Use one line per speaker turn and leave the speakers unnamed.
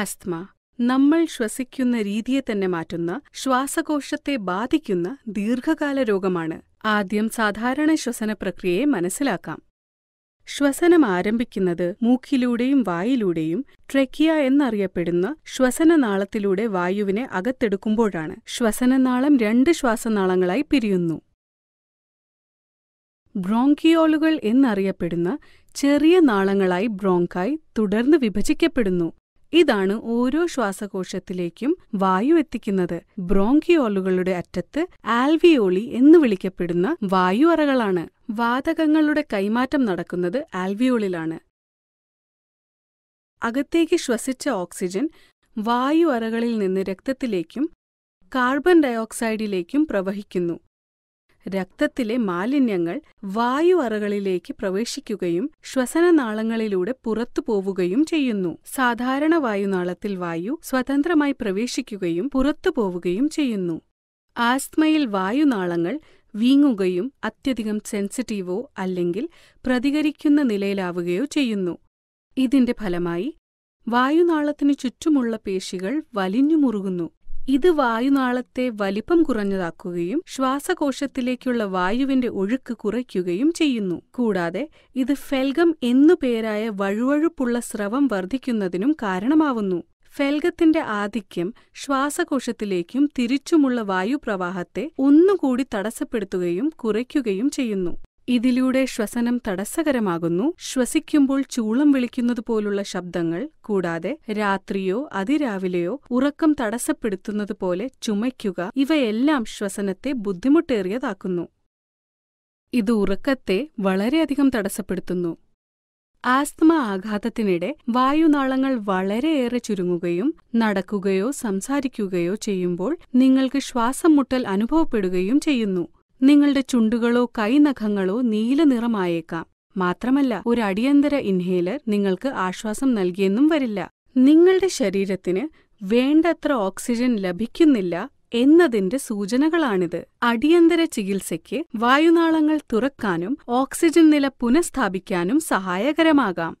asthma നമ്മൾ ശ്വസിക്കുന്ന രീതിയെ തന്നെ മാറ്റുന്ന ശ്വാസകോശത്തെ ബാധിക്കുന്ന ദീർഘകാല രോഗമാണ് ആദ്യം സാധാരണ ശ്വസന പ്രക്രിയയെ മനസ്സിലാക്കാം ശ്വസനം ആരംഭിക്കുന്നത് മൂക്കിലൂടെയും വായിലൂടെയും ട്രെക്കിയ എന്നറിയപ്പെടുന്ന ശ്വസനനാളത്തിലൂടെ വായുവിനെ അകത്തെടുക്കുമ്പോഴാണ് ശ്വസനനാളം രണ്ട് ശ്വാസനാളങ്ങളായി പിരിയുന്നു ബ്രോങ്കിയോളുകൾ എന്നറിയപ്പെടുന്ന ചെറിയ നാളങ്ങളായി ബ്രോങ്കായ് തുടർന്ന് വിഭജിക്കപ്പെടുന്നു ഇതാണ് ഓരോ ശ്വാസകോശത്തിലേക്കും വായു എത്തിക്കുന്നത് ബ്രോങ്കിയോളുകളുടെ അറ്റത്ത് ആൽവിയോളി എന്ന് വിളിക്കപ്പെടുന്ന വായു അറകളാണ് വാതകങ്ങളുടെ കൈമാറ്റം നടക്കുന്നത് ആൽവിയോളിലാണ് അകത്തേക്ക് ശ്വസിച്ച ഓക്സിജൻ വായു അറകളിൽ നിന്ന് രക്തത്തിലേക്കും കാർബൺ ഡയോക്സൈഡിലേക്കും പ്രവഹിക്കുന്നു രക്തത്തിലെ മാലിന്യങ്ങൾ വായു അറകളിലേക്ക് പ്രവേശിക്കുകയും ശ്വസനനാളങ്ങളിലൂടെ പോവുകയും ചെയ്യുന്നു സാധാരണ വായുനാളത്തിൽ വായു സ്വതന്ത്രമായി പ്രവേശിക്കുകയും പോവുകയും ചെയ്യുന്നു ആസ്മയിൽ വായുനാളങ്ങൾ വീങ്ങുകയും അത്യധികം സെൻസിറ്റീവോ അല്ലെങ്കിൽ പ്രതികരിക്കുന്ന നിലയിലാവുകയോ ചെയ്യുന്നു ഇതിന്റെ ഫലമായി വായുനാളത്തിനു ചുറ്റുമുള്ള പേശികൾ വലിഞ്ഞുമുറുകുന്നു ഇത് വായുനാളത്തെ വലിപ്പം കുറഞ്ഞതാക്കുകയും ശ്വാസകോശത്തിലേക്കുള്ള വായുവിന്റെ ഒഴുക്ക് കുറയ്ക്കുകയും ചെയ്യുന്നു കൂടാതെ ഇത് ഫെൽഗം എന്നു പേരായ വഴുവഴുപ്പുള്ള സ്രവം വർദ്ധിക്കുന്നതിനും കാരണമാവുന്നു ഫെൽഗത്തിന്റെ ആധിക്യം ശ്വാസകോശത്തിലേക്കും തിരിച്ചുമുള്ള വായുപ്രവാഹത്തെ ഒന്നുകൂടി തടസ്സപ്പെടുത്തുകയും കുറയ്ക്കുകയും ചെയ്യുന്നു ഇതിലൂടെ ശ്വസനം തടസ്സകരമാകുന്നു ശ്വസിക്കുമ്പോൾ ചൂളം വിളിക്കുന്നതുപോലുള്ള ശബ്ദങ്ങൾ കൂടാതെ രാത്രിയോ അതിരാവിലെയോ ഉറക്കം തടസ്സപ്പെടുത്തുന്നതുപോലെ ചുമയ്ക്കുക ഇവയെല്ലാം ശ്വസനത്തെ ബുദ്ധിമുട്ടേറിയതാക്കുന്നു ഇത് ഉറക്കത്തെ വളരെയധികം തടസ്സപ്പെടുത്തുന്നു ആസ്മ ആഘാതത്തിനിടെ വായുനാളങ്ങൾ വളരെയേറെ ചുരുങ്ങുകയും നടക്കുകയോ സംസാരിക്കുകയോ ചെയ്യുമ്പോൾ നിങ്ങൾക്ക് ശ്വാസം മുട്ടൽ അനുഭവപ്പെടുകയും ചെയ്യുന്നു നിങ്ങളുടെ ചുണ്ടുകളോ കൈനഖങ്ങളോ നീലനിറമായേക്കാം മാത്രമല്ല ഒരു അടിയന്തര ഇൻഹേലർ നിങ്ങൾക്ക് ആശ്വാസം നൽകിയെന്നും വരില്ല നിങ്ങളുടെ ശരീരത്തിന് വേണ്ടത്ര ഓക്സിജൻ ലഭിക്കുന്നില്ല എന്നതിന്റെ സൂചനകളാണിത് അടിയന്തര ചികിത്സയ്ക്ക് വായുനാളങ്ങൾ തുറക്കാനും ഓക്സിജൻ നില പുനഃസ്ഥാപിക്കാനും സഹായകരമാകാം